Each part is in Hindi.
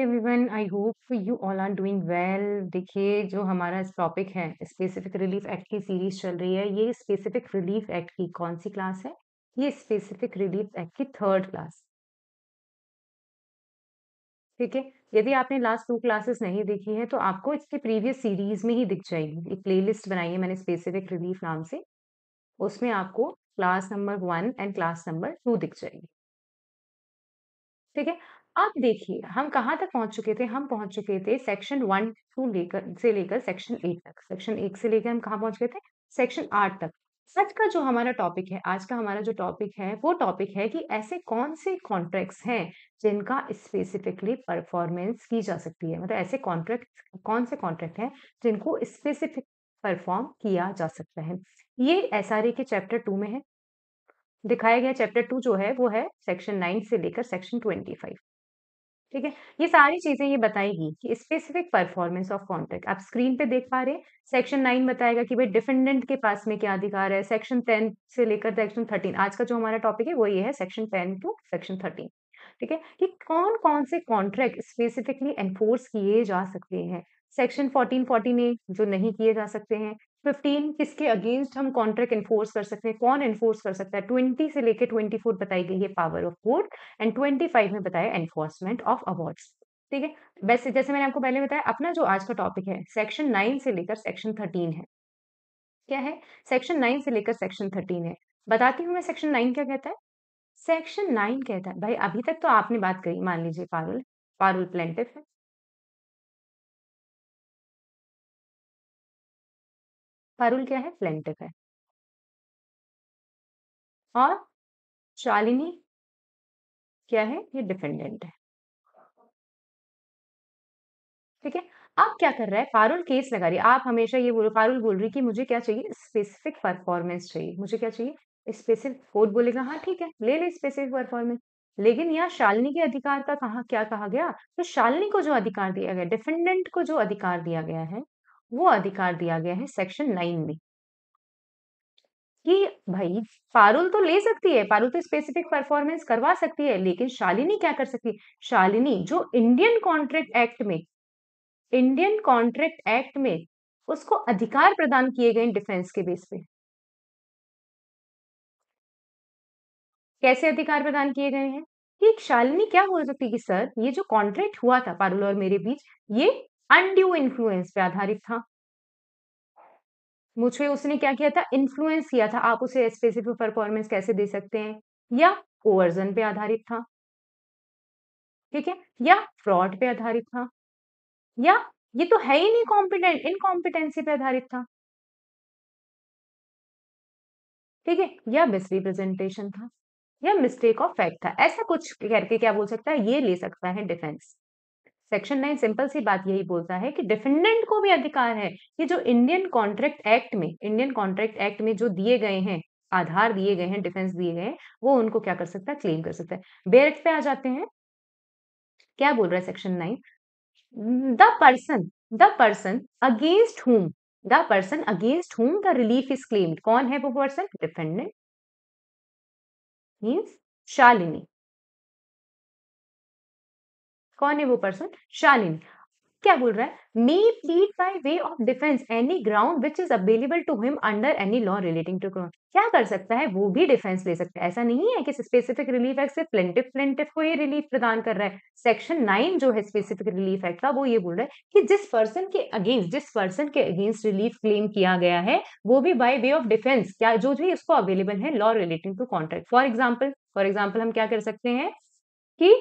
Everyone I hope you all are doing well देखिए जो हमारा टॉपिक है स्पेसिफिक रिलीफ एक्ट की सीरीज चल रही है ये स्पेसिफिक रिलीफ एक्ट की कौन सी क्लास है ये स्पेसिफिक रिलीफ एक्ट की थर्ड क्लास ठीक है यदि आपने लास्ट टू क्लासेस नहीं देखी है तो आपको इसकी प्रीवियस सीरीज में ही दिख जाएगी एक प्ले बनाई है मैंने स्पेसिफिक रिलीफ नाम से उसमें आपको class number one and class number two दिख जाएगी ठीक है अब देखिए हम कहाँ तक पहुंच चुके थे हम पहुंच चुके थे सेक्शन वन टू लेकर से लेकर सेक्शन एट तक सेक्शन एट से लेकर हम कहाँ पहुंच गए थे सेक्शन आठ तक सच का जो हमारा टॉपिक है आज का हमारा जो टॉपिक है वो टॉपिक है कि ऐसे कौन से कॉन्ट्रैक्ट्स हैं जिनका स्पेसिफिकली परफॉर्मेंस की जा सकती है मतलब ऐसे कॉन्ट्रैक्ट कौन से कॉन्ट्रैक्ट हैं जिनको स्पेसिफिक परफॉर्म किया जा सकता है ये एस के चैप्टर टू में है दिखाया गया चैप्टर टू जो है वो है सेक्शन नाइन से लेकर सेक्शन ट्वेंटी फाइव ठीक है ये सारी चीजें ये बताएगी कि स्पेसिफिक परफॉर्मेंस ऑफ कॉन्ट्रैक्ट आप स्क्रीन पे देख पा रहे हैं सेक्शन नाइन बताएगा कि भाई डिफेंडेंट के पास में क्या अधिकार है सेक्शन टेन से लेकर सेक्शन थर्टीन आज का जो हमारा टॉपिक है वो ये है section ten to section thirteen ठीक है कि कौन कौन से कॉन्ट्रैक्ट स्पेसिफिकली एनफोर्स किए जा सकते हैं सेक्शन फोर्टीन फोर्टीन ए जो नहीं किए जा सकते हैं फिफ्टीन किसके अगेंस्ट हम कॉन्ट्रैक्ट इन्फोर्स कर सकते हैं कौन इन्फोर्स कर सकता है ट्वेंटी से लेकर ट्वेंटी फोर बताई गई है power of court and twenty five में बताया एनफोर्समेंट ऑफ अवार्ड ठीक है वैसे जैसे मैंने आपको पहले बताया अपना जो आज का टॉपिक है सेक्शन नाइन से लेकर सेक्शन थर्टीन है क्या है सेक्शन नाइन से लेकर सेक्शन थर्टीन है बताती हूँ मैं सेक्शन नाइन क्या कहता है सेक्शन नाइन कहता है भाई अभी तक तो आपने बात करी मान लीजिए पारुल पारुल प्लेंटिफ है पारुल क्या है फ्लेंटिफ है और शालिनी क्या है ये डिफेंडेंट है ठीक है आप क्या कर रहा है फारुल केस लगा रही है आप हमेशा ये बोलो फारुल बोल रही कि मुझे क्या चाहिए स्पेसिफिक परफॉर्मेंस चाहिए मुझे क्या चाहिए स्पेसिफिक कोर्ट बोलेगा हाँ ठीक है ले ले स्पेसिफिक परफॉर्मेंस लेकिन यहाँ शालिनी के अधिकार का कहा क्या कहा गया तो शालिनी को जो अधिकार दिया गया डिफेंडेंट को जो अधिकार दिया गया है वो अधिकार दिया गया है सेक्शन नाइन में कि भाई पारुल तो ले सकती है पारुल तो स्पेसिफिक परफॉर्मेंस करवा सकती है लेकिन शालिनी क्या कर सकती है शालिनी जो इंडियन कॉन्ट्रैक्ट एक्ट में इंडियन कॉन्ट्रैक्ट एक्ट में उसको अधिकार प्रदान किए गए डिफेंस के बेस पे कैसे अधिकार प्रदान किए गए हैं कि शालिनी क्या बोल सकती है कि सर ये जो कॉन्ट्रैक्ट हुआ था पारुल और मेरे बीच ये अनड्यू इन्फ्लुएंस पे आधारित था मुझे उसने क्या किया था इन्फ्लुएंस किया था आप उसे स्पेसिफिक परफॉर्मेंस कैसे दे सकते हैं या कोवर्जन पे आधारित था ठीक है या फ्रॉड पे आधारित था या ये तो है ही नहीं कॉम्पिटेंट इनकॉम्पिटेंसी पे आधारित था ठीक है या मिसरिप्रेजेंटेशन था या मिस्टेक ऑफ फैक्ट था ऐसा कुछ करके क्या बोल सकता है ये ले सकता है डिफेंस सेक्शन नाइन सिंपल सी बात यही बोलता है कि डिफेंडेंट को भी अधिकार है कि जो इंडियन कॉन्ट्रैक्ट एक्ट में इंडियन कॉन्ट्रैक्ट एक्ट में जो दिए गए हैं आधार दिए गए हैं डिफेंस दिए गए हैं वो उनको क्या कर सकता है क्लेम कर सकता है बेरेक्ट पे आ जाते हैं क्या बोल रहा है section nine the person the person against whom the person against whom the relief is claimed कौन है वो पर्सन डिफेंडेंट मीन्स शालिनी कौन है वो पर्सन शालिनी क्या बोल रहा है may plead by way of defence any ground which is available to him under any law relating to ground क्या कर सकता है वो भी डिफेंस ले सकता है ऐसा नहीं है कि स्पेसिफिक रिलीफ एक्ट सिर्फ प्लेंटिफ प्लेंटिफ को ये रिलीफ प्रदान कर रहा है सेक्शन नाइन जो है स्पेसिफिक रिलीफ एक्ट का वो ये बोल रहा है कि जिस पर्सन के अगेंस्ट जिस पर्सन के अगेंस्ट रिलीफ क्लेम किया गया है वो भी बाय वे ऑफ डिफेंस क्या जो भी उसको अवेलेबल है law relating to contract for example for example हम क्या कर सकते हैं कि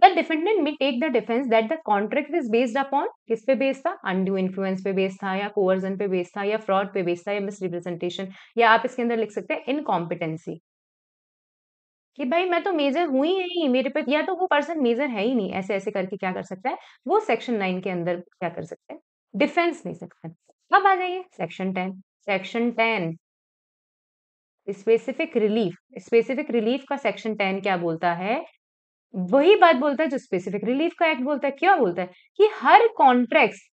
the defendant may take the defence that the contract is based upon किस पे बेस्ड था अनड्यू इन्फ्लुएंस पे बेस्ड था या कोवर्जन पे बेस्ड था या फ्रॉड पे बेस्ड था या रिप्रेजेंटेशन या आप इसके अंदर लिख सकते हैं इनकॉम्पिटेंसी कि भाई मैं तो मेजर हुई ही नहीं मेरे पे या तो वो पर्सन मेजर है ही नहीं ऐसे ऐसे करके क्या कर सकता है वो सेक्शन नाइन के अंदर क्या कर सकते हैं डिफेंस नहीं सकते अब आ जाइए section ten section ten specific relief specific relief का सेक्शन टेन क्या बोलता है वही बात बोलता है जो स्पेसिफिक रिलीफ का एक्ट बोलता है क्या बोलता है कि हर कॉन्ट्रैक्ट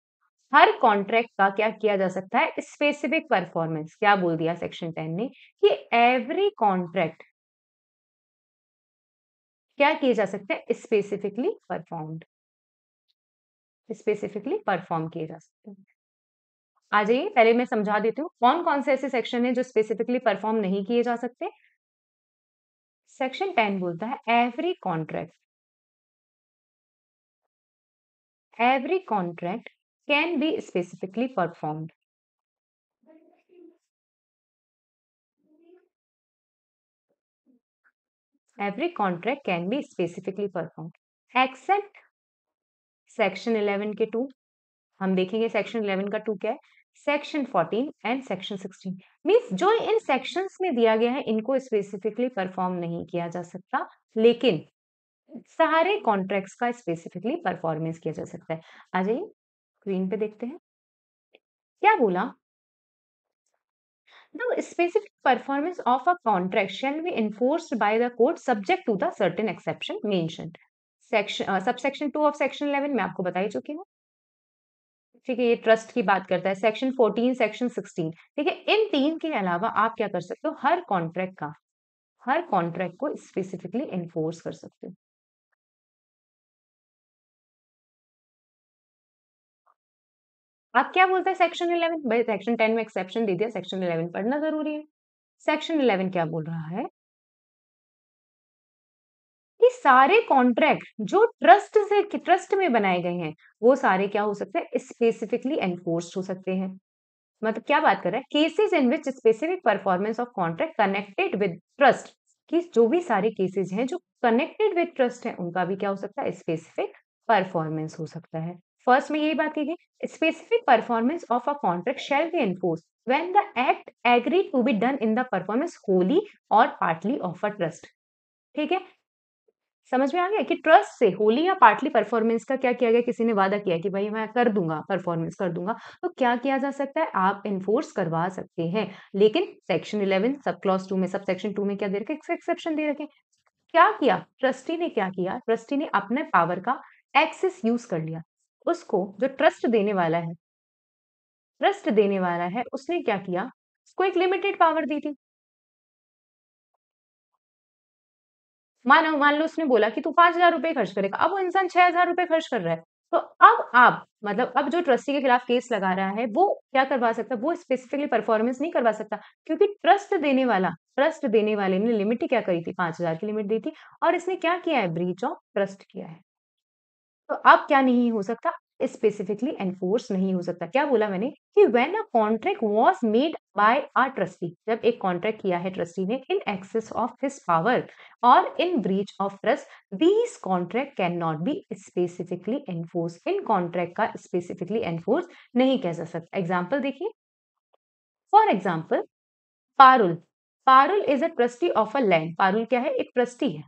हर कॉन्ट्रैक्ट का क्या किया जा सकता है स्पेसिफिक परफॉर्मेंस क्या बोल दिया सेक्शन टेन ने कि एवरी कॉन्ट्रैक्ट क्या किए जा सकते हैं स्पेसिफिकली परफॉर्म्ड स्पेसिफिकली परफॉर्म किए जा सकते हैं आ जाइए पहले मैं समझा देती हूँ कौन कौन से ऐसे सेक्शन है जो स्पेसिफिकली परफॉर्म नहीं किए जा सकते सेक्शन टेन बोलता है every contract every contract can be specifically performed every contract can be specifically perform except section eleven के टू हम देखेंगे सेक्शन इलेवन का टू क्या है section fourteen and section sixteen means जो इन सेक्शन में दिया गया है इनको स्पेसिफिकली परफॉर्म नहीं किया जा सकता लेकिन सारे कॉन्ट्रैक्ट का स्पेसिफिकली परफॉर्मेंस किया जा सकता है आ जाइए स्क्रीन पे देखते हैं क्या बोला the specific performance of a contract shall be enforce by the court subject to the certain exception mention section subsection two of section eleven मैं आपको बताई चुकी हूँ ठीक है ये ट्रस्ट की बात करता है सेक्शन 14 सेक्शन 16 ठीक है इन तीन के अलावा आप क्या कर सकते हो हर कॉन्ट्रैक्ट का हर कॉन्ट्रैक्ट को स्पेसिफिकली इन्फोर्स कर सकते हो आप क्या बोलते हैं सेक्शन 11 भाई सेक्शन 10 में एक्सेप्शन दे दिया सेक्शन 11 पढ़ना जरूरी है सेक्शन 11 क्या बोल रहा है कि सारे कॉन्ट्रैक्ट जो ट्रस्ट से ट्रस्ट में बनाए गए हैं वो सारे क्या हो सकते हैं स्पेसिफिकली एनफोर्स्ड हो सकते हैं मतलब क्या बात कर रहा है cases in which specific performance of contract connected with trust कि जो भी सारे केसेस हैं जो कनेक्टेड विद ट्रस्ट है उनका भी क्या हो सकता है स्पेसिफिक परफॉर्मेंस हो सकता है फर्स्ट में यही बात की गई specific performance of a contract shall be enforce when the act agree to be done in the performance wholly और पार्टली ऑफ अ ट्रस्ट ठीक है समझ में आ गया कि ट्रस्ट से होली या पार्टली परफॉर्मेंस का क्या किया गया किसी ने वादा किया कि भाई मैं कर दूंगा परफॉर्मेंस कर दूंगा तो क्या किया जा सकता है आप इन्फोर्स करवा सकते हैं लेकिन section eleven sub clause two में सब सेक्शन टू में क्या दे रखे एक्सेप्शन दे रखे क्या किया ट्रस्टी ने क्या किया ट्रस्टी ने अपने पावर का एक्सेस यूज कर लिया उसको जो ट्रस्ट देने वाला है ट्रस्ट देने वाला है उसने क्या किया उसको एक लिमिटेड पावर दी थी मानो मान लो उसने बोला कि तू पांच हजार रुपए खर्च करेगा अब वो इंसान छह हजार रुपए खर्च कर रहा है तो अब आप मतलब अब जो ट्रस्टी के खिलाफ केस लगा रहा है वो क्या करवा सकता वो स्पेसिफिकली परफॉर्मेंस नहीं करवा सकता क्योंकि ट्रस्ट देने वाला ट्रस्ट देने वाले ने लिमिट क्या करी थी पांच हजार की लिमिट दी थी और इसने क्या किया है ब्रीच ऑफ ट्रस्ट किया है तो अब क्या नहीं हो सकता स्पेसिफिकली एनफोर्स नहीं हो सकता क्या बोला मैंने कि when a contract was made by a trustee जब एक कॉन्ट्रैक्ट किया है ट्रस्टी ने in excess of his power और in breach of trust these contract can not be specifically enforce इन कॉन्ट्रैक्ट का स्पेसिफिकली एनफोर्स नहीं कह जा सकता एग्जाम्पल देखिए for example Parul Parul is a trustee of a land Parul क्या है एक ट्रस्टी है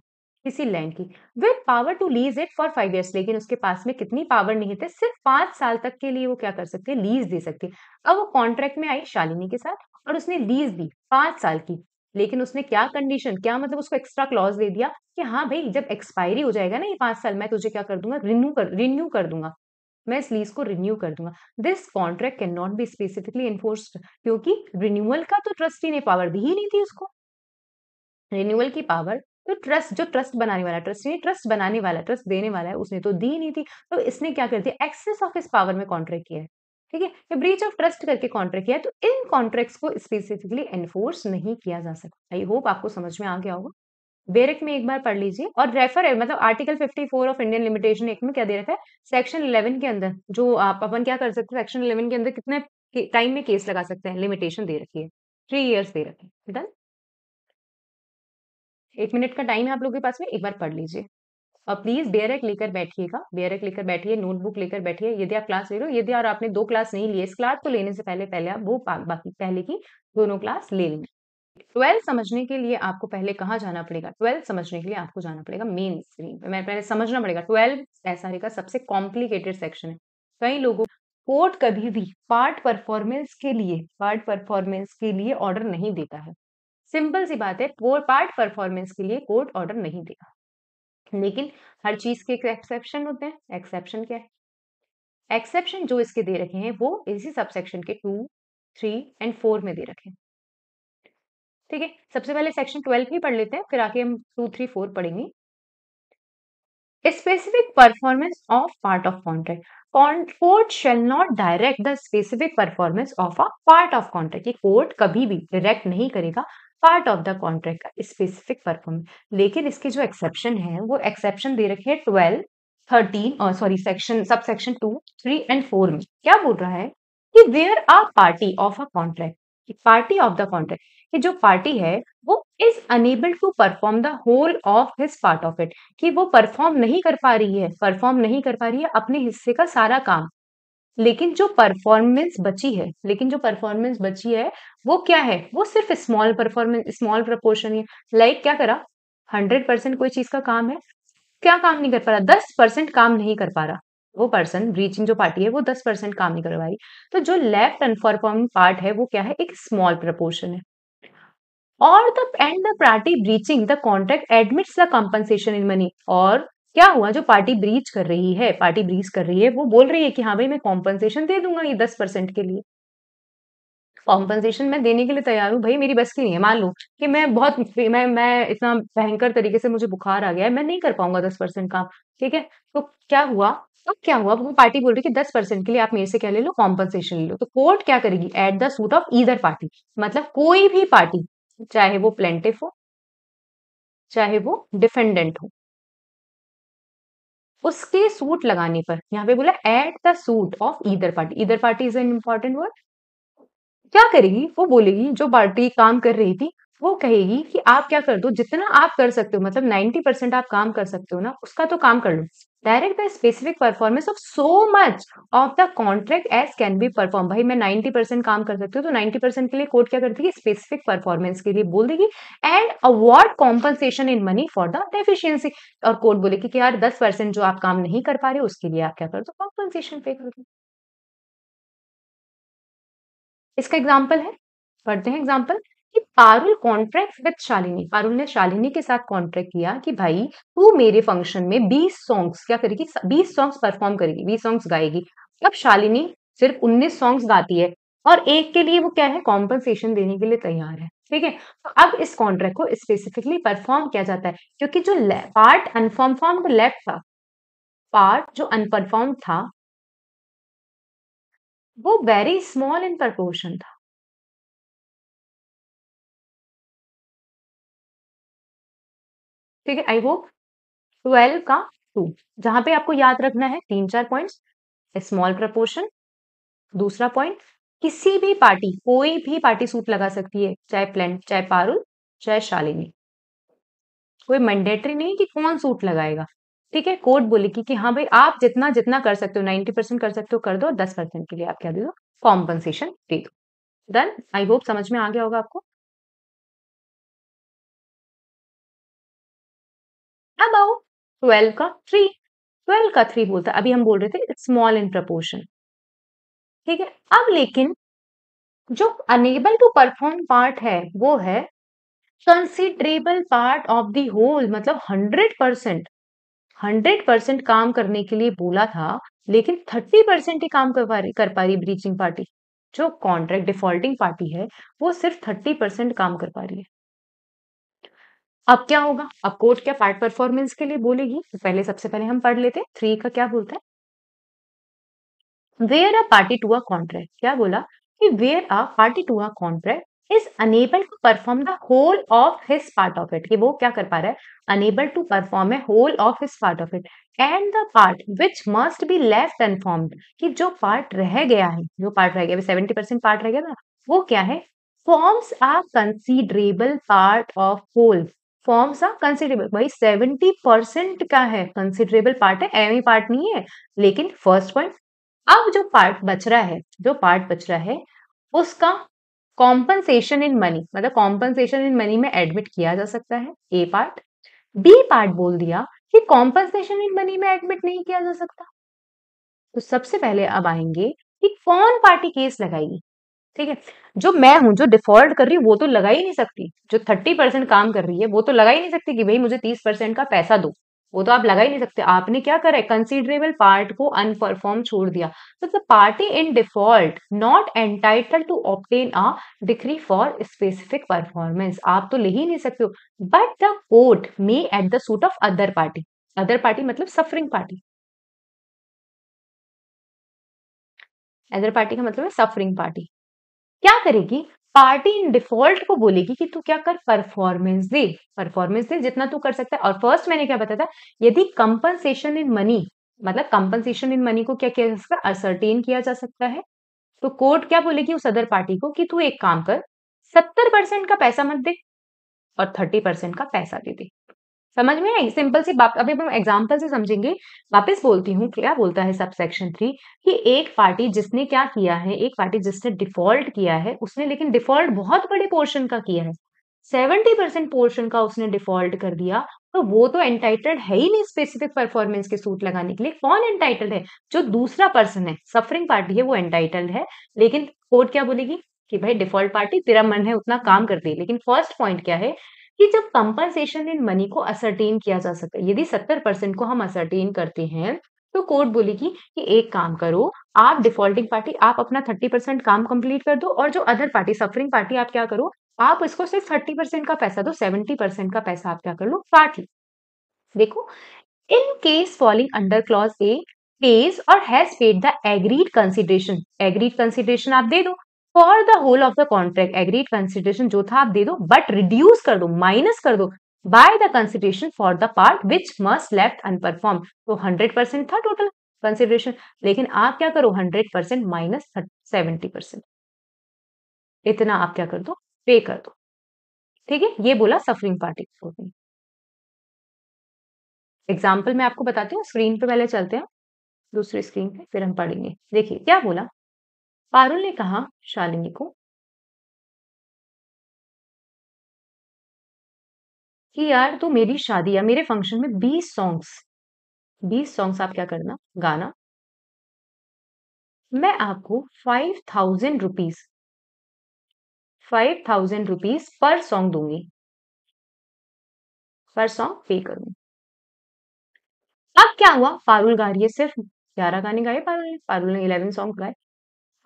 किसी लैंड की with power to lease it for five years लेकिन उसके पास में कितनी पावर नहीं है सिर्फ पांच साल तक के लिए वो क्या कर सकती है लीज दे सकती है अब वो कॉन्ट्रैक्ट में आई शालिनी के साथ और उसने लीज दी पांच साल की लेकिन उसने क्या कंडीशन क्या मतलब उसको एक्स्ट्रा क्लॉज दे दिया कि हाँ भाई जब एक्सपायरी हो जाएगा ना ये पांच साल मैं तुझे क्या कर दूंगा रिन्यू कर रिन्यू कर दूंगा मैं इस लीज को रिन्यू कर दूंगा this contract can not be specifically enforce क्योंकि रिन्यूअल का तो ट्रस्टी ने पावर दी ही नहीं थी उसको रिन्यूअल की पावर तो ट्रस्ट जो ट्रस्ट बनाने वाला ट्रस्ट नहीं ट्रस्ट बनाने वाला ट्रस्ट देने वाला है उसने तो दी नहीं थी तो इसने क्या कर दिया एक्सेस ऑफ इस पावर में कॉन्ट्रैक्ट किया है ठीक है ये ब्रीच ऑफ ट्रस्ट करके कॉन्ट्रैक्ट किया है तो इन कॉन्ट्रैक्ट्स को स्पेसिफिकली एनफोर्स नहीं किया जा सकता आई होप आपको समझ में आ गया होगा बेरेक में एक बार पढ़ लीजिए और रेफर मतलब article 54 of Indian limitation act में क्या दे रखा है सेक्शन 11 के अंदर जो आप अपन क्या कर सकते हैं सेक्शन 11 के अंदर कितने टाइम में केस लगा सकते हैं लिमिटेशन दे रखी है थ्री ईयर्स दे है डन एक मिनट का टाइम है आप लोगों के पास में एक बार पढ़ लीजिए और प्लीज बेयरक लेकर बैठिएगा बेयरक लेकर बैठिए नोटबुक लेकर बैठिए यदि आप क्लास ले रहे हो यदि और आपने दो क्लास नहीं लिए इस क्लास को लेने से पहले पहले आप वो बाकी पहले की दोनों क्लास ले लें ट्वेल्थ समझने के लिए आपको पहले कहाँ जाना पड़ेगा ट्वेल्थ समझने के लिए आपको जाना पड़ेगा मेन स्क्रीन पर मैं पहले समझना पड़ेगा ट्वेल्थ ऐसा का सबसे कॉम्प्लिकेटेड सेक्शन है कई लोगों कोर्ट कभी भी पार्ट परफॉर्मेंस के लिए पार्ट परफॉर्मेंस के लिए ऑर्डर नहीं देता है सिंपल सी बात है पोर पार्ट परफॉर्मेंस के लिए कोर्ट ऑर्डर नहीं देगा लेकिन हर चीज के एक एक्सेप्शन होते हैं एक्सेप्शन क्या है एक्सेप्शन जो इसके दे रखे हैं वो इसी सबसेक्शन के टू थ्री एंड फोर में दे रखे हैं ठीक है सबसे पहले सेक्शन ट्वेल्व ही पढ़ लेते हैं फिर आके हम टू थ्री फोर पढ़ेंगे specific performance of part of contract court shall not direct the specific performance of a part of contract ये court कभी भी डायरेक्ट नहीं करेगा पार्ट ऑफ द कॉन्ट्रैक्ट का स्पेसिफिक परफॉर्म लेकिन इसके जो एक्सेप्शन है वो एक्सेप्शन दे रखे हैं ट्वेल्व थर्टीन और sorry section sub section two three and four में क्या बोल रहा है कि there are party of a contract party of the contract कि जो पार्टी है वो is unable to perform the whole of his part of it कि वो परफॉर्म नहीं कर पा रही है परफॉर्म नहीं कर पा रही है अपने हिस्से का सारा काम लेकिन जो परफॉर्मेंस बची है लेकिन जो परफॉर्मेंस बची है वो क्या है वो सिर्फ स्मॉल परफॉर्मेंस स्मॉल प्रपोर्शन है लाइक like क्या करा हंड्रेड परसेंट कोई चीज का काम है क्या काम नहीं कर पा रहा दस परसेंट काम नहीं कर पा रहा वो पर्सन ब्रीचिंग जो पार्टी है वो दस परसेंट काम नहीं करवाई तो जो लेफ्ट अनफॉर्म पार्ट है वो क्या है एक स्मॉल प्रपोर्शन है और the end the party breaching the contract admits the compensation in money और क्या हुआ जो पार्टी ब्रीच कर रही है पार्टी ब्रीच कर रही है वो बोल रही है कि हाँ भाई मैं कॉम्पनसेशन दे दूंगा ये दस परसेंट के लिए कॉम्पनसेशन मैं देने के लिए तैयार हूँ भाई मेरी बस की नहीं है मान लो कि मैं बहुत मैं मैं इतना भयंकर तरीके से मुझे बुखार आ गया है मैं नहीं कर पाऊंगा दस परसेंट काम ठीक है तो क्या हुआ तो क्या हुआ वो पार्टी बोल रही है कि दस परसेंट के लिए आप मेरे से क्या ले लो कॉम्पनसेशन ले लो तो कोर्ट क्या करेगी at the suit of either party मतलब कोई भी पार्टी चाहे वो प्लेंटिफ हो चाहे वो डिफेंडेंट हो उसके सूट लगाने पर यहाँ पे बोला at the suit of either party either party is an important word क्या करेगी वो बोलेगी जो पार्टी काम कर रही थी वो कहेगी कि आप क्या कर दो जितना आप कर सकते हो मतलब 90 परसेंट आप काम कर सकते हो ना उसका तो काम कर लो direct the specific performance of so much of the contract as can be perform भाई मैं 90 परसेंट काम कर सकती हूँ तो 90 परसेंट के लिए कोर्ट क्या करती है स्पेसिफिक परफॉर्मेंस के लिए बोल देगी and award compensation in money for the deficiency और कोर्ट बोलेगी कि यार 10 परसेंट जो आप काम नहीं कर पा रहे उसके लिए आप क्या कर दो कॉम्पनसेशन पे कर दो इसका एग्जाम्पल है पढ़ते हैं एग्जाम्पल कि पारुल कॉन्ट्रैक्ट विद शालिनी पारुल ने शालिनी के साथ कॉन्ट्रैक्ट किया कि भाई तू मेरे फंक्शन में 20 सॉन्ग्स क्या करेगी 20 सॉन्ग्स परफॉर्म करेगी 20 सॉन्ग्स गाएगी अब शालिनी सिर्फ 19 सॉन्ग्स गाती है और एक के लिए वो क्या है कॉम्पनसेशन देने के लिए तैयार है ठीक है तो अब इस कॉन्ट्रैक्ट को स्पेसिफिकली परफॉर्म किया जाता है क्योंकि जो पार्ट अनफॉर्म फॉर्म लेफ्ट था पार्ट जो अनपरफॉर्म था वो वेरी स्मॉल इन प्रपोर्शन था ठीक है आई होप ट्वेल्व का टू जहां पे आपको याद रखना है तीन चार पॉइंट्स स्मॉल प्रपोर्शन दूसरा पॉइंट किसी भी पार्टी कोई भी पार्टी सूट लगा सकती है चाहे प्लेन चाहे पारुल चाहे शालिनी कोई मैंडेटरी नहीं कि कौन सूट लगाएगा ठीक है कोर्ट बोले कि, कि हाँ भाई आप जितना जितना कर सकते हो नाइनटी परसेंट कर सकते हो कर दो दस परसेंट के लिए आप क्या दे दो कॉम्पनसेशन दे दो देन आई होप समझ में आ गया होगा आपको अबाउ ट्वेल्व का थ्री ट्वेल्व का थ्री बोलता है अभी हम बोल रहे थे स्मॉल इन प्रपोर्शन ठीक है अब लेकिन जो अनेबल टू परफॉर्म पार्ट है वो है considerable part of the whole मतलब हंड्रेड परसेंट हंड्रेड परसेंट काम करने के लिए बोला था लेकिन थर्टी परसेंट ही काम कर पा रही कर पा रही ब्रीचिंग पार्टी जो कॉन्ट्रैक्ट डिफॉल्टिंग पार्टी है वो सिर्फ थर्टी परसेंट काम कर पा रही है अब क्या होगा अब कोर्ट क्या पार्ट परफॉर्मेंस के लिए बोलेगी तो पहले सबसे पहले हम पढ़ लेते हैं थ्री का क्या बोलता है where a party to a contract क्या बोला कि where a party to a contract is unable to perform the whole of his part of it कि वो क्या कर पा रहा है unable to perform a whole of his part of it and the part which must be left unperformed कि जो पार्ट रह गया है जो पार्ट रह गया सेवेंटी परसेंट पार्ट रह गया ना वो क्या है forms are considerable part of whole forms are considerable भाई सेवेंटी परसेंट का है कंसिडरेबल पार्ट है एम पार्ट नहीं है लेकिन फर्स्ट पॉइंट अब जो पार्ट बच रहा है जो पार्ट बच रहा है उसका कॉम्पनसेशन इन मनी मतलब कॉम्पनसेशन इन मनी में एडमिट किया जा सकता है ए पार्ट बी पार्ट बोल दिया कि कॉम्पनसेशन इन मनी में एडमिट नहीं किया जा सकता तो सबसे पहले अब आएंगे कि कौन पार्टी केस लगाएगी ठीक है जो मैं हूं जो डिफॉल्ट कर रही हूँ वो तो लगा ही नहीं सकती जो थर्टी परसेंट काम कर रही है वो तो लगा ही नहीं सकती कि भाई मुझे तीस परसेंट का पैसा दो वो तो आप लगा ही नहीं सकते आपने क्या करा है कंसिडरेबल पार्ट को अनपरफॉर्म छोड़ दिया तो the party in default not entitle to obtain a decree for specific performance आप तो ले ही नहीं सकते हो but the court may at the suit of other party other party मतलब सफरिंग पार्टी अदर पार्टी का मतलब है सफरिंग पार्टी क्या करेगी पार्टी इन डिफॉल्ट को बोलेगी कि तू क्या कर परफॉर्मेंस दे परफॉर्मेंस दे जितना तू कर सकता है और फर्स्ट मैंने क्या बताया था यदि कंपनसेशन इन मनी मतलब कंपनसेशन इन मनी को क्या किया जा सकता है असरटेन किया जा सकता है तो कोर्ट क्या बोलेगी उस अदर पार्टी को कि तू एक काम कर सत्तर परसेंट का पैसा मत दे और थर्टी परसेंट का पैसा दे दे समझ में आई सिंपल सी बात अभी हम एग्जाम्पल से समझेंगे वापस बोलती हूँ क्या बोलता है सब सेक्शन थ्री कि एक पार्टी जिसने क्या किया है एक पार्टी जिसने डिफॉल्ट किया है उसने लेकिन डिफॉल्ट बहुत बड़े पोर्शन का किया है सेवेंटी परसेंट पोर्शन का उसने डिफॉल्ट कर दिया तो वो तो एंटाइटल्ड है ही नहीं स्पेसिफिक परफॉर्मेंस के सूट लगाने के लिए कौन एंटाइटल्ड है जो दूसरा पर्सन है सफरिंग पार्टी है वो एंटाइटल्ड है लेकिन कोर्ट क्या बोलेगी कि भाई डिफॉल्ट पार्टी तेरा मन है उतना काम कर दे लेकिन फर्स्ट पॉइंट क्या है कि जब कंपनसेशन इन मनी को असरटेन किया जा सकता है यदि सत्तर परसेंट को हम असरटेन करते हैं तो कोर्ट बोलेगी कि एक काम करो आप डिफॉल्टिंग पार्टी आप अपना थर्टी परसेंट काम कंप्लीट कर दो और जो अदर पार्टी सफरिंग पार्टी आप क्या करो आप इसको सिर्फ थर्टी परसेंट का पैसा दो सेवेंटी परसेंट का पैसा आप क्या कर लो काट लो देखो in case falling under clause A pays or has paid the agreed consideration agreed consideration आप दे दो for the whole of the contract agreed consideration जो था आप दे दो बट रिड्यूस कर दो माइनस कर दो by the consideration for the part which must left unperformed तो हंड्रेड परसेंट था टोटल कंसिडरेशन लेकिन आप क्या करो hundred percent minus seventy percent इतना आप क्या कर दो पे कर दो ठीक है ये बोला सफरिंग पार्टी को एग्जाम्पल मैं आपको बताती हूँ स्क्रीन पे पहले चलते हैं दूसरी स्क्रीन पे फिर हम पढ़ेंगे देखिए क्या बोला पारुल ने कहा शालिनी को कि यार तू मेरी शादी या मेरे फंक्शन में बीस सॉन्ग्स बीस सॉन्ग्स आप क्या करना गाना मैं आपको five thousand rupees five thousand rupees per song दूंगी पर सॉन्ग पे करूंगी अब क्या हुआ पारुल गा रही है सिर्फ ग्यारह गाने गाए पारुल ने पारुल ने इलेवन सॉन्ग गाए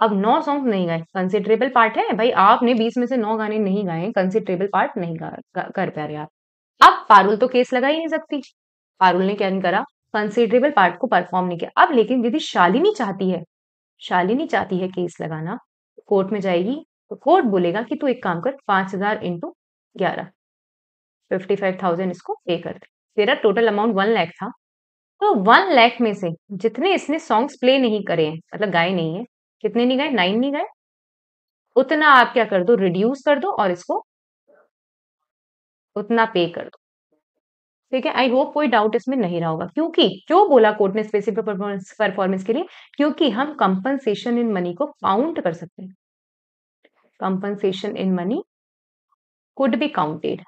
अब नौ सॉन्ग नहीं गाए कंसिडरेबल पार्ट है भाई आपने बीस में से नौ गाने नहीं गाए कंसिडरेबल पार्ट नहीं गा, गा, कर पा रहे आप अब पारुल तो केस लगा ही नहीं सकती पारुल ने क्या नहीं करा कंसिडरेबल पार्ट को परफॉर्म नहीं किया अब लेकिन यदि शालिनी चाहती है शालिनी चाहती है केस लगाना कोर्ट में जाएगी तो कोर्ट बोलेगा कि तू एक काम कर पांच हजार इंटू ग्यारह फिफ्टी फाइव थाउजेंड इसको पे कर दे तेरा टोटल अमाउंट वन लाख था तो वन लाख में से जितने इसने सॉन्ग्स प्ले नहीं करे हैं मतलब गाए नहीं है कितने नहीं गए नाइन नहीं गए उतना आप क्या कर दो रिड्यूस कर दो और इसको उतना पे कर दो ठीक है आई होप कोई डाउट इसमें नहीं रहा होगा क्योंकि क्यों बोला कोर्ट ने स्पेसिफिक परफॉर्मेंस परफॉर्मेंस के लिए क्योंकि हम कंपनसेशन इन मनी को काउंट कर सकते हैं compensation in money could be counted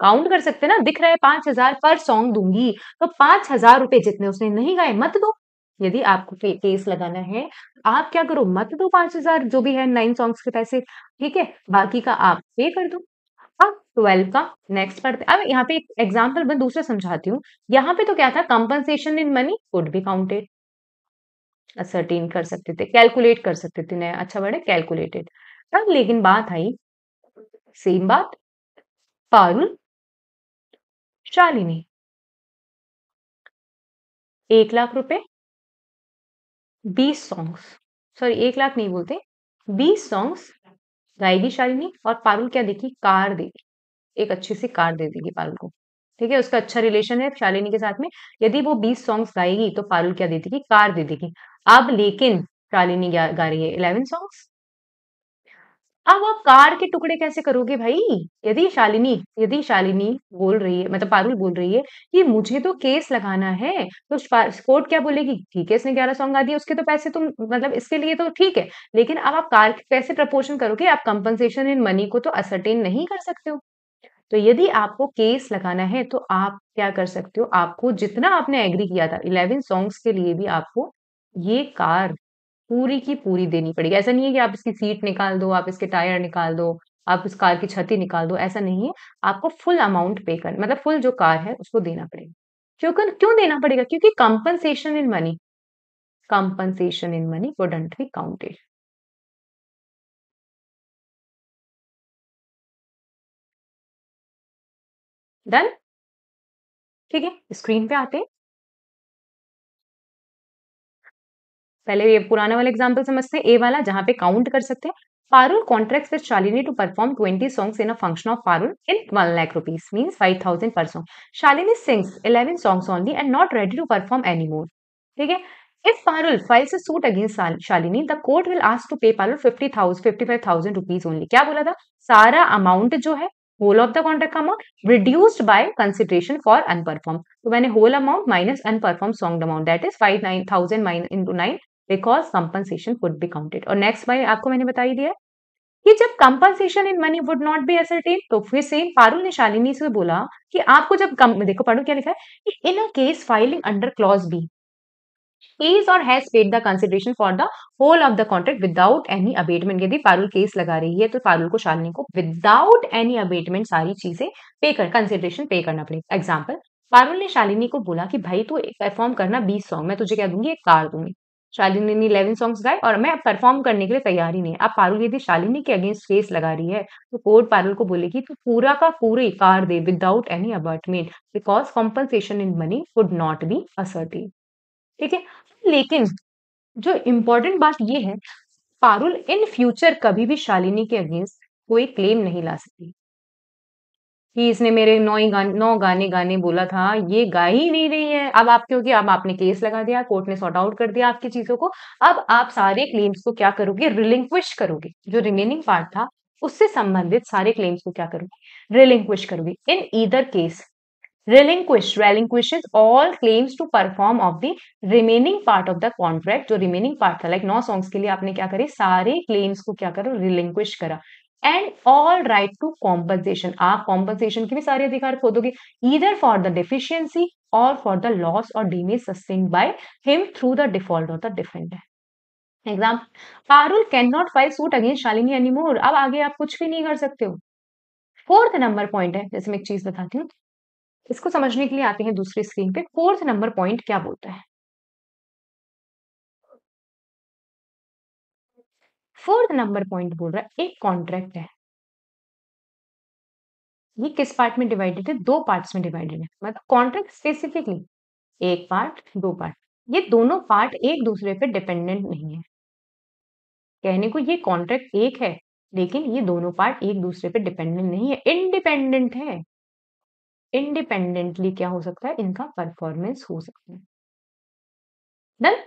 count कर सकते हैं ना दिख रहा है पांच हजार पर सॉन्ग दूंगी तो पांच हजार रुपए जितने उसने नहीं गाए मत दो यदि आपको केस लगाना है आप क्या करो मत दो पांच हजार जो भी है नाइन सॉन्ग्स के पैसे ठीक है बाकी का आप पे कर दो अब ट्वेल्व का नेक्स्ट पढ़ते अब यहाँ पे एक एग्जाम्पल मैं दूसरा समझाती हूँ यहाँ पे तो क्या था compensation in money would be counted ascertain कर सकते थे कैलकुलेट कर सकते थे नया अच्छा वर्ड है कैलकुलेटेड तब लेकिन बात आई सेम बात पारुल शालिनी एक लाख रुपए बीस सॉन्ग्स सॉरी एक लाख नहीं बोलते बीस सॉन्ग्स गाएगी शालिनी और पारुल क्या देखी कार देगी एक अच्छी सी कार दे देगी पारुल को ठीक है उसका अच्छा रिलेशन है शालिनी के साथ में यदि वो बीस सॉन्ग्स गाएगी तो पारुल क्या दे देगी कार दे देगी अब लेकिन शालिनी गा रही है इलेवन सॉन्ग्स अब आप कार के टुकड़े कैसे करोगे भाई यदि शालिनी यदि शालिनी बोल रही है मतलब पारुल बोल रही है कि मुझे तो केस लगाना है तो कोर्ट क्या बोलेगी ठीक है इसने ग्यारह सौ गा दिया उसके तो पैसे तुम मतलब इसके लिए तो ठीक है लेकिन अब आप कार के पैसे प्रपोर्शन करोगे आप कंपनसेशन इन मनी को तो असरटेन नहीं कर सकते हो तो यदि आपको केस लगाना है तो आप क्या कर सकते हो आपको जितना आपने एग्री किया था इलेवन सॉन्ग्स के लिए भी आपको ये कार पूरी की पूरी देनी पड़ेगी ऐसा नहीं है कि आप इसकी सीट निकाल दो आप इसके टायर निकाल दो आप इस कार की छती निकाल दो ऐसा नहीं है आपको फुल अमाउंट पे कर मतलब फुल जो कार है उसको देना पड़ेगा क्यों क्यों देना पड़ेगा क्योंकि compensation in money compensation in money don't be counted done ठीक है स्क्रीन पे आते हैं पहले ये पुराना वाला एग्जाम्पल समझते हैं ए वाला जहां पे काउंट कर सकते हैं Parul contract with Shalini to perform twenty songs in function of Parul in one lakh rupees mean five thousand per song Shalini sings eleven songs only and not ready to perform any more ठीक है if Parul files suit against Shalini the court will ask to pay Parul fifty thousand fifty five thousand rupees only क्या बोला था सारा अमाउंट जो है होल ऑफ द कॉन्ट्रैक्ट का amount reduced by consideration for unperformed तो मैंने whole amount minus unperformed song amount that is five nine thousand mine into nine because compensation would be counted और नेक्स्ट भाई आपको मैंने बता ही दिया कि जब compensation in money would not be ascertain तो फिर सेम पारू ने शालिनी से बोला कि आपको जब कम, देखो पढ़ो क्या लिखा है कि in a case filing under clause B is or has paid the consideration for the whole of the contract without any abatement यदि फारूल केस लगा रही है तो फारूल को शालिनी को without any abatement सारी चीजें pay कर consideration pay करना पड़ेगा example फारूल ने शालिनी को बोला कि भाई तू perform करना बीस सॉन्ग मैं तुझे क्या दूंगी एक कार दूंगी शालिनी ने इलेवन सॉन्ग्स गाए और मैं परफॉर्म करने के लिए तैयार ही नहीं अब पारुल यदि शालिनी के अगेंस्ट केस लगा रही है तो कोर्ट पारुल को बोलेगी तो पूरा का पूरी कार दे without any abatement because compensation in money would not be ascertained ठीक है लेकिन जो इम्पोर्टेंट बात ये है पारुल इन फ्यूचर कभी भी शालिनी के अगेंस्ट कोई क्लेम नहीं ला सकती कि इसने मेरे नौ ही गाने नौ गाने गाने बोला था ये गा ही नहीं रही है अब आप क्योंकि अब आपने केस लगा दिया कोर्ट ने सॉर्ट आउट कर दिया आपकी चीजों को अब आप सारे क्लेम्स को क्या करोगे रिलिंक्विश करोगे जो रिमेनिंग पार्ट था उससे संबंधित सारे क्लेम्स को क्या करोगे रिलिंक्विश करोगे in either case relinquish is all claims to perform of the remaining part of the contract जो रिमेनिंग पार्ट था लाइक नौ सॉन्ग्स के लिए आपने क्या करे सारे क्लेम्स को क्या करो रिलिंक्विश करा and all right to compensation आप कॉम्पनसेशन के भी सारे अधिकार खो दोगे फॉर द डिफिशियंसी और for the loss or damage sustain by him through the default of the defendant example Parul can not file suit against Shalini anymore अब आगे आप कुछ भी नहीं कर सकते हो फोर्थ नंबर पॉइंट है जैसे मैं एक चीज बताती हूँ इसको समझने के लिए आते हैं दूसरी स्क्रीन पे फोर्थ नंबर पॉइंट क्या बोलता है फोर्थ नंबर पॉइंट बोल रहा है एक कॉन्ट्रैक्ट है ये किस पार्ट में डिवाइडेड है दो पार्ट्स में डिवाइडेड है मतलब कॉन्ट्रैक्ट स्पेसिफिकली एक पार्ट दो पार्ट ये दोनों पार्ट एक दूसरे पे डिपेंडेंट नहीं है कहने को ये कॉन्ट्रैक्ट एक है लेकिन ये दोनों पार्ट एक दूसरे पे डिपेंडेंट नहीं है इंडिपेंडेंट है इंडिपेंडेंटली क्या हो सकता है इनका परफॉर्मेंस हो सकता है डन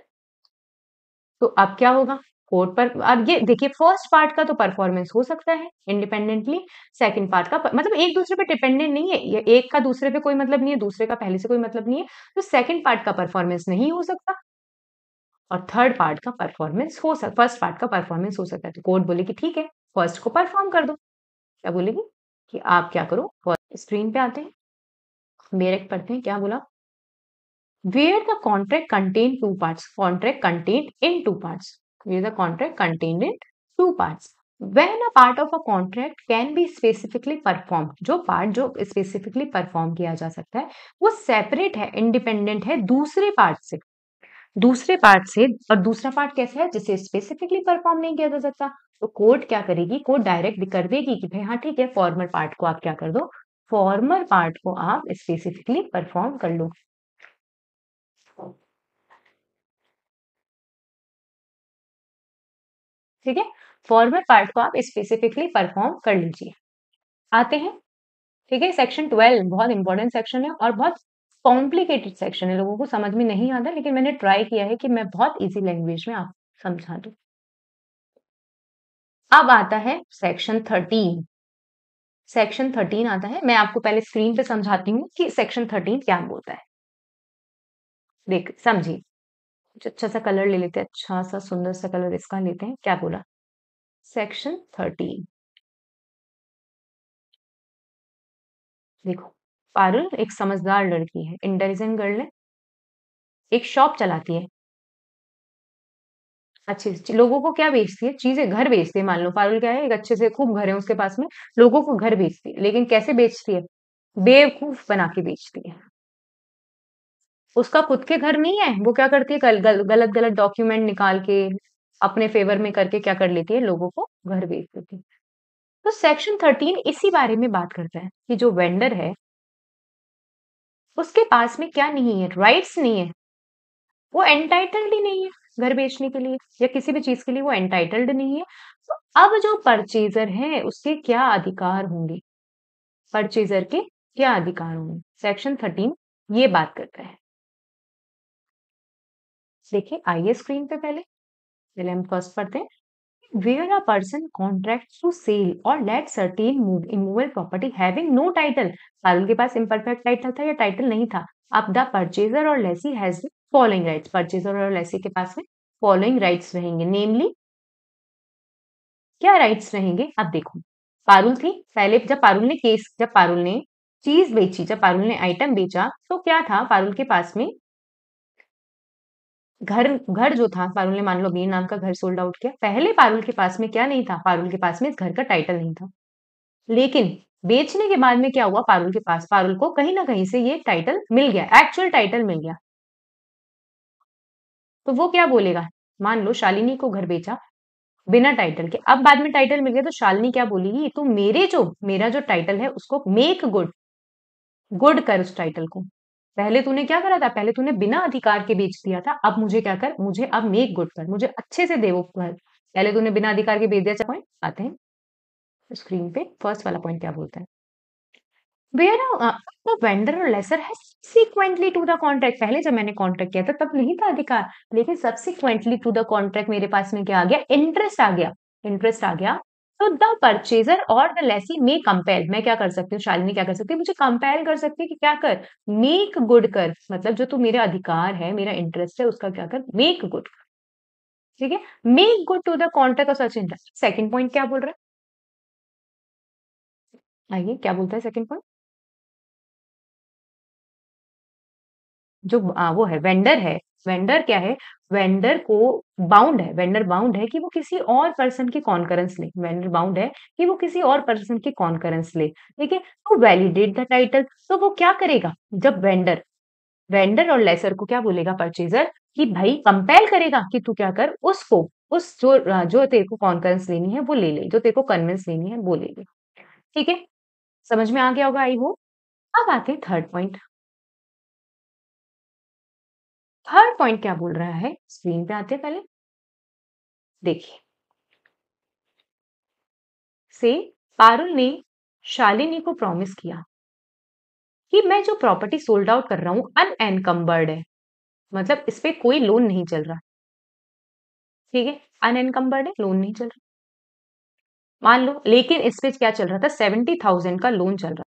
तो अब क्या होगा कोर्ट पर अब ये देखिए फर्स्ट पार्ट का तो परफॉर्मेंस हो सकता है इंडिपेंडेंटली सेकंड पार्ट का मतलब एक दूसरे पे डिपेंडेंट नहीं है एक का दूसरे पे कोई मतलब नहीं है दूसरे का पहले से कोई मतलब नहीं है तो सेकंड पार्ट का परफॉर्मेंस नहीं हो सकता और थर्ड पार्ट का परफॉर्मेंस हो सकता फर्स्ट पार्ट का परफॉर्मेंस हो सकता है तो कोर्ट बोले कि ठीक है फर्स्ट को परफॉर्म कर दो क्या बोलेगी कि आप क्या करो स्क्रीन पे आते हैं मेरेक पढ़ते हैं क्या बोला where the contract contain two part contract contain in two part is a contract contained in two parts. When a part of a contract can be specifically performed, जो part जो specifically perform किया जा सकता है वो separate है independent है दूसरे part से दूसरे पार्ट से और दूसरा पार्ट कैसे है जिसे स्पेसिफिकली परफॉर्म नहीं किया जा सकता तो कोर्ट क्या करेगी कोर्ट डायरेक्ट कर देगी कि भाई हाँ ठीक है फॉर्मर पार्ट को आप क्या कर दो फॉर्मर पार्ट को आप स्पेसिफिकली परफॉर्म कर लो ठीक है फॉर्मल पार्ट को आप स्पेसिफिकली परफॉर्म कर लीजिए आते हैं ठीक है सेक्शन ट्वेल्व बहुत इंपॉर्टेंट सेक्शन है और बहुत कॉम्प्लिकेटेड सेक्शन है लोगों को समझ में नहीं आता लेकिन मैंने ट्राई किया है कि मैं बहुत इजी लैंग्वेज में आप समझा दू अब आता है सेक्शन थर्टीन सेक्शन थर्टीन आता है मैं आपको पहले स्क्रीन पे समझाती हूँ कि सेक्शन थर्टीन क्या बोलता है देख समझिए कुछ अच्छा सा कलर ले लेते हैं अच्छा सा सुंदर सा कलर इसका लेते हैं क्या बोला सेक्शन थर्टीन देखो पारुल एक समझदार लड़की है इंटेलिजेंट गर्ल है एक शॉप चलाती है अच्छे लोगों को क्या बेचती है चीजें घर बेचती है मान लो पारुल क्या है एक अच्छे से खूब घर है उसके पास में लोगों को घर बेचती है लेकिन कैसे बेचती है बेवकूफ बना के बेचती है उसका खुद के घर नहीं है वो क्या करती है गल, गल, गलत गलत डॉक्यूमेंट निकाल के अपने फेवर में करके क्या कर लेती है लोगों को घर बेच देती है तो सेक्शन थर्टीन इसी बारे में बात करता है कि जो वेंडर है उसके पास में क्या नहीं है राइट्स नहीं है वो एंटाइटल्ड ही नहीं है घर बेचने के लिए या किसी भी चीज के लिए वो एंटाइटल्ड नहीं है तो अब जो परचेजर है उसके क्या अधिकार होंगे परचेजर के क्या अधिकार होंगे सेक्शन थर्टीन ये बात करता है देखिए आइए स्क्रीन पे पहले पहले हम फर्स्ट पढ़ते हैं where a person contract to sell or let certain move immovable property having no title फाइल था या टाइटल नहीं था अब the purchaser or lessee has following rights purchaser or lessee के पास में फॉलोइंग राइट्स रहेंगे नेमली क्या राइट्स रहेंगे अब देखो पारुल थी पहले जब पारुल ने केस जब पारुल ने चीज बेची जब पारुल ने आइटम बेचा तो क्या था पारुल के पास में घर घर जो था पारुल ने मान लो मीर नाम का घर सोल्ड आउट किया पहले पारुल के पास में क्या नहीं था पारुल के पास में इस घर का टाइटल नहीं था लेकिन बेचने के बाद में क्या हुआ पारुल के पास पारुल को कहीं ना कहीं से ये टाइटल मिल गया एक्चुअल टाइटल मिल गया तो वो क्या बोलेगा मान लो शालिनी को घर बेचा बिना टाइटल के अब बाद में टाइटल मिल गया तो शालिनी क्या बोलेगी तो मेरे जो मेरा जो टाइटल है उसको मेक गुड गुड कर उस टाइटल को पहले तूने क्या करा था पहले तूने बिना अधिकार के बेच दिया था अब मुझे क्या कर मुझे अब मेक गुड कर मुझे अच्छे से देवो कर पहले तूने बिना अधिकार के बेच दिया पॉइंट अच्छा, आते हैं स्क्रीन पे फर्स्ट वाला पॉइंट क्या बोलता है वेंडर तो और लेसर है टू द कॉन्ट्रैक्ट पहले जब मैंने कॉन्ट्रैक्ट किया था तब नहीं था अधिकार लेकिन सब्सिक्वेंटली टू द कॉन्ट्रैक्ट मेरे पास में क्या आ गया इंटरेस्ट आ गया इंटरेस्ट आ गया तो the purchaser or the lessee may compel मैं क्या कर सकती हूँ शालिनी क्या कर सकती है मुझे कंपेयर कर सकती है कि क्या कर मेक गुड कर मतलब जो तू मेरा अधिकार है मेरा इंटरेस्ट है उसका क्या कर मेक गुड ठीक है make good to the contract of such interest second point क्या बोल रहा है आइए क्या बोलता है सेकेंड पॉइंट जो आ, वो है वेंडर है वेंडर क्या है वेंडर को बाउंड है वेंडर बाउंड है कि वो किसी और पर्सन के कॉन्करेंस ले वेंडर बाउंड है कि वो किसी और पर्सन के कॉन्करेंस ले ठीक है तो वैलिडेट द टाइटल तो वो क्या करेगा जब वेंडर वेंडर और लेसर को क्या बोलेगा परचेजर कि भाई कंपेल करेगा कि तू क्या कर उसको उस जो जो तेरे को कॉन्करेंस लेनी है वो ले ले जो तेरे को कन्विंस लेनी है वो ले ले ठीक है समझ में आ गया होगा आई होप अब आते थर्ड पॉइंट हर पॉइंट क्या बोल रहा है स्क्रीन पे आते पहले देखिए से पारुल ने शालिनी को प्रॉमिस किया कि मैं जो प्रॉपर्टी सोल्ड आउट कर रहा हूं अनएनकम्बर्ड है मतलब इस पर कोई लोन नहीं चल रहा ठीक है अनएनकम्बर्ड है लोन नहीं चल रहा मान लो लेकिन इस पे क्या चल रहा था सेवेंटी थाउजेंड का लोन चल रहा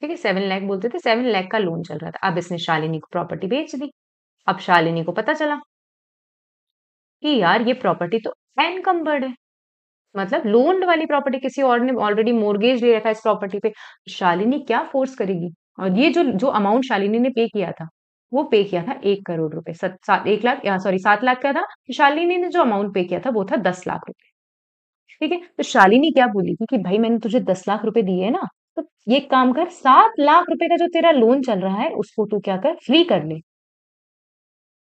ठीक है सेवन लैख बोलते थे सेवन लैख का लोन चल रहा था अब इसने शालिनी को प्रॉपर्टी बेच दी अब शालिनी को पता चला कि यार ये प्रॉपर्टी तो एनकम्बर्ड है मतलब लोन वाली प्रॉपर्टी किसी और ने ऑलरेडी मोर्गेज ले रखा है इस प्रॉपर्टी पे शालिनी क्या फोर्स करेगी और ये जो जो अमाउंट शालिनी ने पे किया था वो पे किया था एक करोड़ रुपए एक लाख सॉरी सात लाख का था शालिनी ने जो अमाउंट पे किया था वो था दस लाख रुपए ठीक है तो शालिनी क्या बोली थी कि भाई मैंने तुझे दस लाख रुपए दिए ना तो ये काम कर सात लाख रुपए का जो तेरा लोन चल रहा है उसको तू क्या कर फ्री कर ले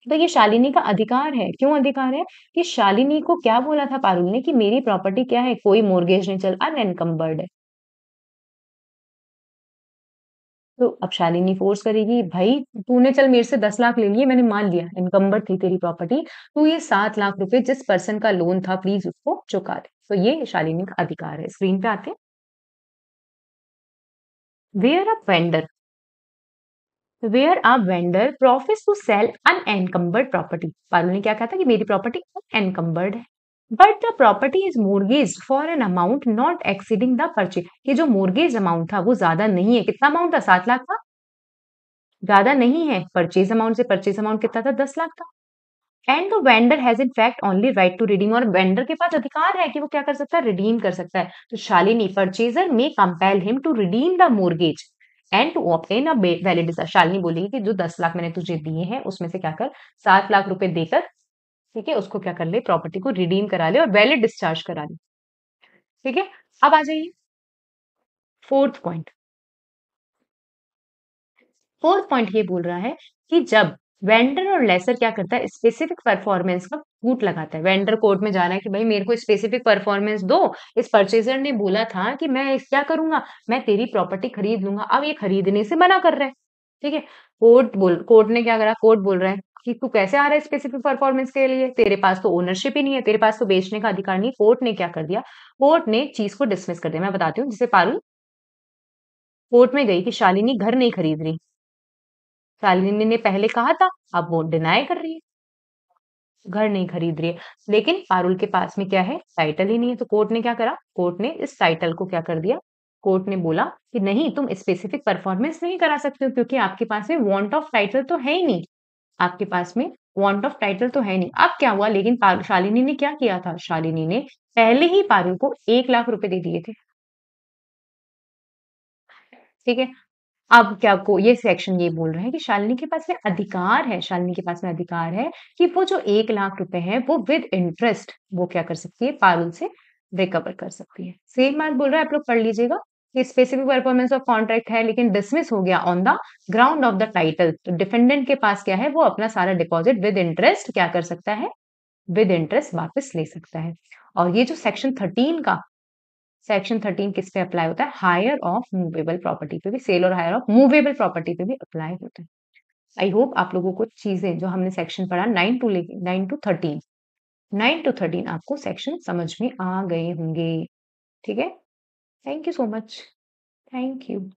तो ये शालिनी का अधिकार है क्यों अधिकार है कि शालिनी को क्या बोला था पारुल ने कि मेरी प्रॉपर्टी क्या है कोई मोर्गेज नहीं चल अनकम्बर्ड है तो अब शालिनी फोर्स करेगी भाई तूने चल मेरे से दस लाख ले लिए मैंने मान लिया इनकम्बर्ड थी तेरी प्रॉपर्टी तू ये सात लाख रुपए जिस पर्सन का लोन था प्लीज उसको चुका दे तो ये शालिनी का अधिकार है स्क्रीन पे आते where a vendor where a vendor professes to sell unencumbered property Parul ने क्या कहा था कि मेरी प्रॉपर्टी अनकम्बर्ड है but the property is mortgage for an amount not exceeding the purchase ये जो मोर्गेज अमाउंट था वो ज्यादा नहीं है कितना अमाउंट था सात लाख था ज्यादा नहीं है परचेज अमाउंट से परचेज अमाउंट कितना था दस लाख था and the vendor has in fact only right to redeem और वेंडर के पास अधिकार है कि वो क्या कर सकता है रिडीम कर सकता है तो Shalini purchaser may compel him to redeem the mortgage and to obtain a valid desire Shalini बोलेगी कि जो दस लाख मैंने तुझे दिए हैं उसमें से क्या कर सात लाख रुपए देकर ठीक है उसको क्या कर ले प्रॉपर्टी को रिडीम करा ले और वैलिड डिस्चार्ज करा ले ठीक है अब आ जाइए फोर्थ पॉइंट फोर्थ पॉइंट ये बोल रहा है कि जब वेंडर और लेसर क्या करता है स्पेसिफिक परफॉर्मेंस का फूट लगाता है वेंडर कोर्ट में जा रहा है कि भाई मेरे को स्पेसिफिक परफॉर्मेंस दो इस परचेजर ने बोला था कि मैं क्या करूंगा मैं तेरी प्रॉपर्टी खरीद लूंगा अब ये खरीदने से मना कर रहे हैं ठीक है कोर्ट बोल कोर्ट ने क्या करा कोर्ट बोल रहा है कि तू कैसे आ रहा है स्पेसिफिक परफॉर्मेंस के लिए तेरे पास तो ओनरशिप ही नहीं है तेरे पास तो बेचने का अधिकार नहीं कोर्ट ने क्या कर दिया कोर्ट ने चीज को डिसमिस कर दिया मैं बताती हूँ जिसे पारू कोर्ट में गई कि शालिनी घर नहीं खरीद रही शालिनी ने पहले कहा था अब वो डिनाई कर रही है घर नहीं खरीद रही है लेकिन पारुल के पास में क्या है टाइटल ही नहीं है तो कोर्ट ने क्या करा कोर्ट ने इस टाइटल को क्या कर दिया कोर्ट ने बोला कि नहीं तुम स्पेसिफिक परफॉर्मेंस नहीं करा सकते हो क्योंकि आपके पास में वांट ऑफ टाइटल तो है ही नहीं आपके पास में वांट ऑफ टाइटल तो है नहीं अब क्या हुआ लेकिन शालिनी ने क्या किया था शालिनी ने पहले ही पारुल को एक लाख रुपए दे दिए थे ठीक है अब क्या को ये सेक्शन ये बोल रहे हैं कि शालिनी के पास में अधिकार है शालिनी के पास में अधिकार है कि वो जो एक लाख रुपए है वो विद इंटरेस्ट वो क्या कर सकती है पारुल से रिकवर कर सकती है सेम बात बोल रहा है आप लोग पढ़ लीजिएगा कि स्पेसिफिक परफॉर्मेंस ऑफ कॉन्ट्रैक्ट है लेकिन डिसमिस हो गया on the ground of the title तो डिफेंडेंट के पास क्या है वो अपना सारा डिपॉजिट विद इंटरेस्ट क्या कर सकता है विद इंटरेस्ट वापस ले सकता है और ये जो सेक्शन थर्टीन का सेक्शन थर्टीन किस पे अप्लाई होता है हायर ऑफ मूवेबल प्रॉपर्टी पे भी सेल और हायर ऑफ मूवेबल प्रॉपर्टी पे भी अप्लाई होता है आई होप आप लोगों को चीजें जो हमने सेक्शन पढ़ा nine to nine to thirteen nine to thirteen आपको सेक्शन समझ में आ गए होंगे ठीक है thank you so much thank you